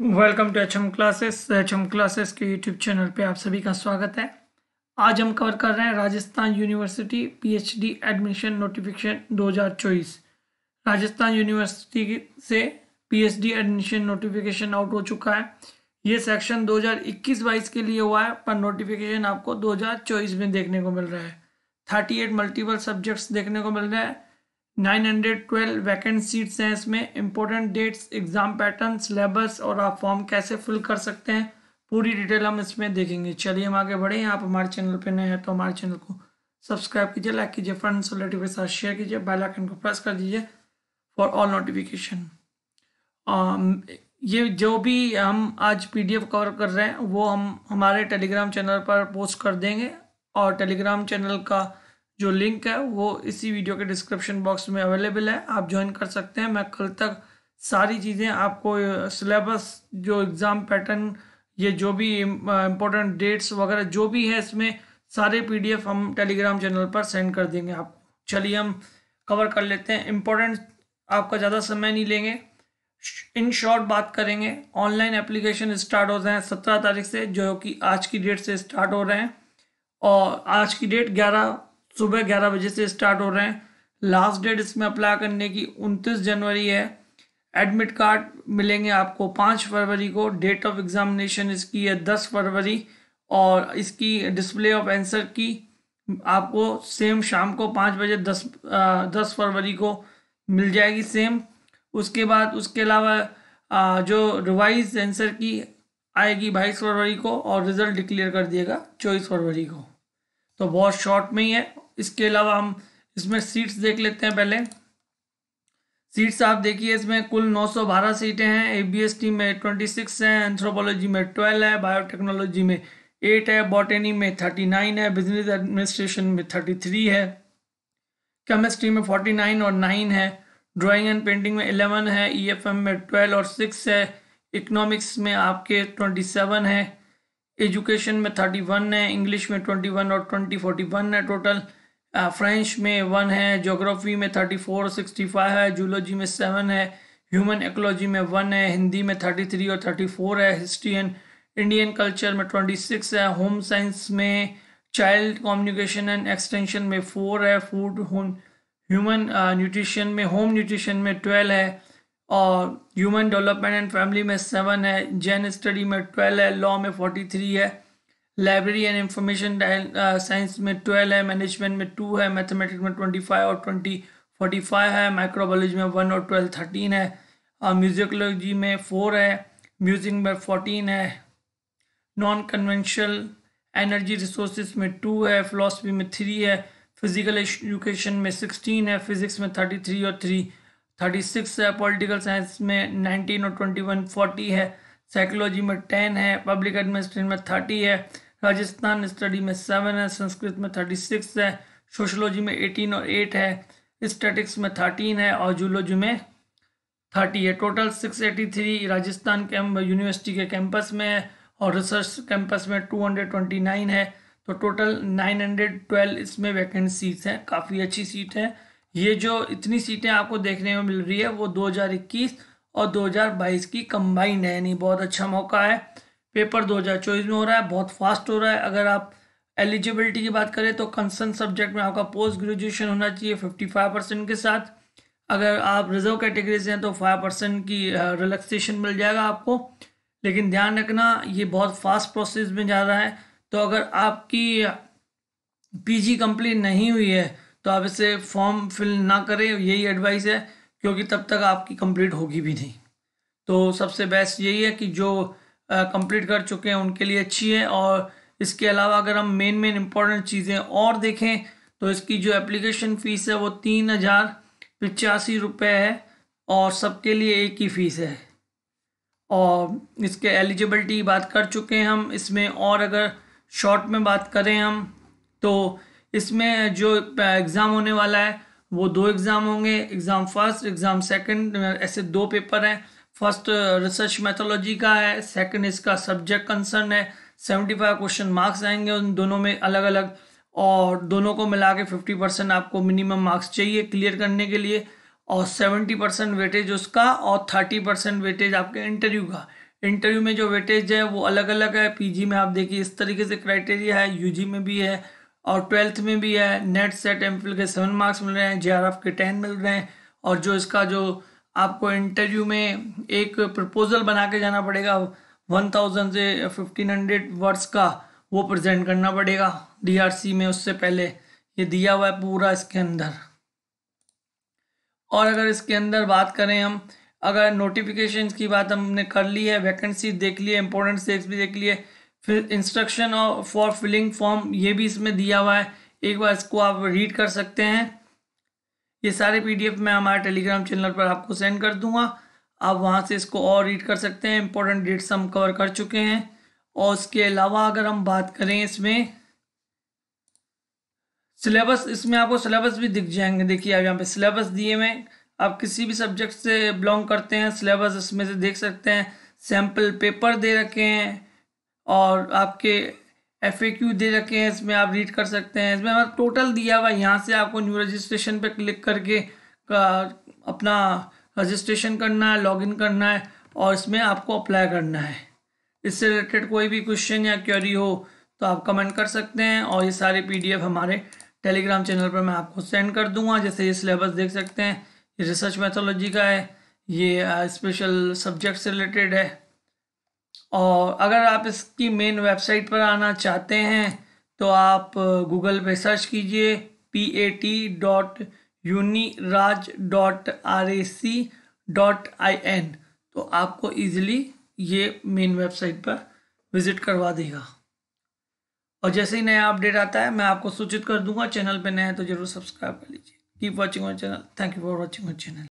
welcome to H M classes H M classes के YouTube channel पे आप सभी का स्वागत है आज हम कवर कर रहे हैं Rajasthan university PhD admission notification 2024 Rajasthan university से पीएचडी एडमिशन नोटिफिकेशन आउट हो चुका है ये सेक्शन 2021 हज़ार के लिए हुआ है पर नोटिफिकेशन आपको दो में देखने को मिल रहा है थर्टी एट मल्टीपल सब्जेक्ट्स देखने को मिल रहे हैं 912 वैकेंट सीट्स हैं इसमें important dates exam pattern syllabus और आप फॉर्म कैसे फिल कर सकते हैं पूरी डिटेल हम इसमें देखेंगे चलिए हम आगे बढ़े आप हमारे चैनल पर नए हैं तो हमारे चैनल को सब्सक्राइब कीजिए लाइक कीजिए फ्रेंड्स रिलेटिव के साथ शेयर कीजिए बेल आइकन को प्रेस कर दीजिए फॉर ऑल नोटिफिकेशन ये जो भी हम आज पीडीएफ कवर कर रहे हैं वो हम हमारे टेलीग्राम चैनल पर पोस्ट कर देंगे और टेलीग्राम चैनल का जो लिंक है वो इसी वीडियो के डिस्क्रिप्शन बॉक्स में अवेलेबल है आप ज्वाइन कर सकते हैं मैं कल तक सारी चीज़ें आपको सिलेबस जो एग्ज़ाम पैटर्न ये जो भी इम्पोर्टेंट डेट्स वगैरह जो भी है इसमें सारे पीडीएफ हम टेलीग्राम चैनल पर सेंड कर देंगे आप चलिए हम कवर कर लेते हैं इम्पोर्टेंट आपका ज़्यादा समय नहीं लेंगे इन शॉर्ट बात करेंगे ऑनलाइन एप्लीकेशन स्टार्ट हो रहे हैं सत्रह तारीख से जो कि आज की डेट से स्टार्ट हो रहे हैं और आज की डेट ग्यारह सुबह ग्यारह बजे से स्टार्ट हो रहे हैं लास्ट डेट इसमें अप्लाई करने की उनतीस जनवरी है एडमिट कार्ड मिलेंगे आपको पाँच फरवरी को डेट ऑफ एग्ज़ामिनेशन इसकी है दस फरवरी और इसकी डिस्प्ले ऑफ आंसर की आपको सेम शाम को पाँच बजे दस दस फरवरी को मिल जाएगी सेम उसके बाद उसके अलावा जो रिवाइज आंसर की आएगी बाईस फरवरी को और रिज़ल्ट डिक्लेयर कर दिएगा चौबीस फरवरी को तो बहुत शॉर्ट में ही है इसके अलावा हम इसमें सीट्स देख लेते हैं पहले सीट्स आप देखिए इसमें कुल 912 सीटें हैं ए में 26 हैं एंथ्रोपोलॉजी में 12 है बायोटेक्नोलॉजी में 8 है बॉटनी में 39 है बिजनेस एडमिनिस्ट्रेशन में 33 है केमिस्ट्री में 49 और 9 है ड्राइंग एंड पेंटिंग में 11 है ईएफएम e में 12 और 6 है इकोनॉमिक्स में आपके 27 है एजुकेशन में थर्टी वन है इंग्लिश में ट्वेंटी वन और ट्वेंटी फोर्टी वन है टोटल फ्रेंच में वन है जोग्राफी में थर्टी फोर सिक्सटी फाइव है जूलॉजी में सेवन है ह्यूमन एकोलॉजी में वन है हिंदी में थर्टी थ्री और थर्टी फोर है हिस्ट्री एंड इंडियन कल्चर में ट्वेंटी सिक्स है होम साइंस में चाइल्ड कम्युनिकेशन एंड एक्सटेंशन में फोर है फूड ह्यूमन न्यूट्रिशन में होम न्यूट्रिशन में ट्वेल्व है और ह्यूमन डेवलपमेंट एंड फैमिली में सेवन है जैन स्टडी में ट्वेल्व है लॉ में फोर्टी थ्री है लाइब्रेरी एंड इंफॉर्मेशन साइंस में ट्वेल्व है मैनेजमेंट में टू है मैथमेटिक्स में ट्वेंटी फाइव और ट्वेंटी फोर्टी फाइव है माइक्रोबोलॉजी में वन और ट्वेल्व थर्टीन है म्यूजिकोलॉजी uh, में फोर है म्यूजिक में फोर्टीन है नॉन कन्वेंशनल एनर्जी रिसोर्स में टू है फिलोसफी में थ्री है फिज़िकल एजुकेशन में सिक्सटीन है फिज़िक्स में थर्टी थ्री और थ्री थर्टी सिक्स है पॉलिटिकल साइंस में नाइनटीन और ट्वेंटी वन फोर्टी है साइकोलॉजी में टेन है पब्लिक एडमिनिस्ट्रेशन में थर्टी है राजस्थान स्टडी में सेवन है संस्कृत में थर्टी सिक्स है सोशलॉजी में एटीन और एट है स्टेटिक्स में थर्टीन है और जूलॉजी में थर्टी है total six eighty three Rajasthan के यूनिवर्सिटी के कैंपस में है और रिसर्च कैंपस में टू हंड्रेड ट्वेंटी नाइन है तो टोटल नाइन हंड्रेड ट्वेल्व इसमें वैकेंसीज हैं काफ़ी अच्छी सीट है ये जो इतनी सीटें आपको देखने में मिल रही है वो 2021 और 2022 की कंबाइंड है यानी बहुत अच्छा मौका है पेपर 2024 में हो रहा है बहुत फास्ट हो रहा है अगर आप एलिजिबिलिटी की बात करें तो कंसर्न सब्जेक्ट में आपका पोस्ट ग्रेजुएशन होना चाहिए 55 परसेंट के साथ अगर आप रिजर्व कैटेगरी से हैं तो 5 परसेंट की रिलैक्सेशन मिल जाएगा आपको लेकिन ध्यान रखना ये बहुत फास्ट प्रोसेस में जा रहा है तो अगर आपकी पीजी कंप्लीट नहीं हुई है तो आप इसे फॉर्म फिल ना करें यही एडवाइस है क्योंकि तब तक आपकी कंप्लीट होगी भी नहीं तो सबसे बेस्ट यही है कि जो कंप्लीट कर चुके हैं उनके लिए अच्छी है और इसके अलावा अगर हम मेन मेन इंपॉर्टेंट चीज़ें और देखें तो इसकी जो एप्लीकेशन फ़ीस है वो तीन हज़ार पचासी रुपये है और सबके लिए एक ही फ़ीस है और इसके एलिजिबिलिटी बात कर चुके हैं हम इसमें और अगर शॉर्ट में बात करें हम तो इसमें जो एग्ज़ाम होने वाला है वो दो एग्ज़ाम होंगे एग्ज़ाम फर्स्ट एग्ज़ाम सेकंड ऐसे दो पेपर हैं फर्स्ट रिसर्च मैथोलॉजी का है सेकंड इसका सब्जेक्ट कंसर्न है सेवेंटी फाइव क्वेश्चन मार्क्स आएंगे उन दोनों में अलग अलग और दोनों को मिला के फिफ्टी परसेंट आपको मिनिमम मार्क्स चाहिए क्लियर करने के लिए और सेवेंटी परसेंट वेटेज उसका और थर्टी परसेंट वेटेज आपके इंटरव्यू का इंटरव्यू में जो वेटेज है वो अलग अलग है पीजी में आप देखिए इस तरीके से क्राइटेरिया है यूजी में भी है और ट्वेल्थ में भी है नेट सेट एम के सेवन मार्क्स मिल रहे हैं जे के टेन मिल रहे हैं और जो इसका जो आपको इंटरव्यू में एक प्रपोजल बना के जाना पड़ेगा वन थाउजेंड से फिफ्टीन हंड्रेड वर्ड्स का वो प्रेजेंट करना पड़ेगा डीआरसी में उससे पहले ये दिया हुआ है पूरा इसके अंदर और अगर इसके अंदर बात करें हम अगर नोटिफिकेशन की बात हमने कर ली है वैकेंसी देख ली है इंपॉर्टेंट सेक्स भी देख लिए फिर इंस्ट्रक्शन और फॉर फिलिंग फॉर्म ये भी इसमें दिया हुआ है एक बार इसको आप रीड कर सकते हैं ये सारे पीडीएफ मैं हमारे टेलीग्राम चैनल पर आपको सेंड कर दूंगा आप वहाँ से इसको और रीड कर सकते हैं इंपॉर्टेंट डेट्स हम कवर कर चुके हैं और उसके अलावा अगर हम बात करें इसमें सिलेबस इसमें आपको सिलेबस भी दिख जाएंगे देखिए आप यहाँ पे सिलेबस दिए हुए आप किसी भी सब्जेक्ट से बिलोंग करते हैं सिलेबस इसमें से देख सकते हैं सैम्पल पेपर दे रखे हैं और आपके एफ दे रखे हैं इसमें आप रीड कर सकते हैं इसमें हमारा टोटल दिया हुआ यहाँ से आपको न्यू रजिस्ट्रेशन पर क्लिक करके अपना रजिस्ट्रेशन करना है लॉगिन करना है और इसमें आपको अप्लाई करना है इससे रिलेटेड कोई भी क्वेश्चन या क्वेरी हो तो आप कमेंट कर सकते हैं और ये सारे पीडीएफ हमारे टेलीग्राम चैनल पर मैं आपको सेंड कर दूंगा जैसे ये सिलेबस देख सकते हैं ये रिसर्च मैथोलॉजी का है ये स्पेशल सब्जेक्ट से रिलेटेड है और अगर आप इसकी मेन वेबसाइट पर आना चाहते हैं तो आप गूगल पे सर्च कीजिए P A T dot Raj dot R A C dot I N तो आपको ईजिली ये मेन वेबसाइट पर विज़िट करवा देगा और जैसे ही नया अपडेट आता है मैं आपको सूचित कर दूंगा चैनल पे नया है तो जरूर सब्सक्राइब कर लीजिए keep watching my channel thank you for watching my channel